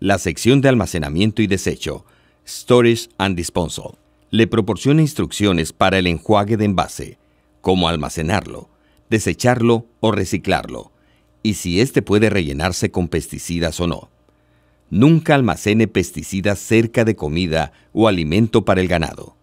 La sección de almacenamiento y desecho, Storage and Disposal, le proporciona instrucciones para el enjuague de envase, cómo almacenarlo, desecharlo o reciclarlo, y si éste puede rellenarse con pesticidas o no. Nunca almacene pesticidas cerca de comida o alimento para el ganado.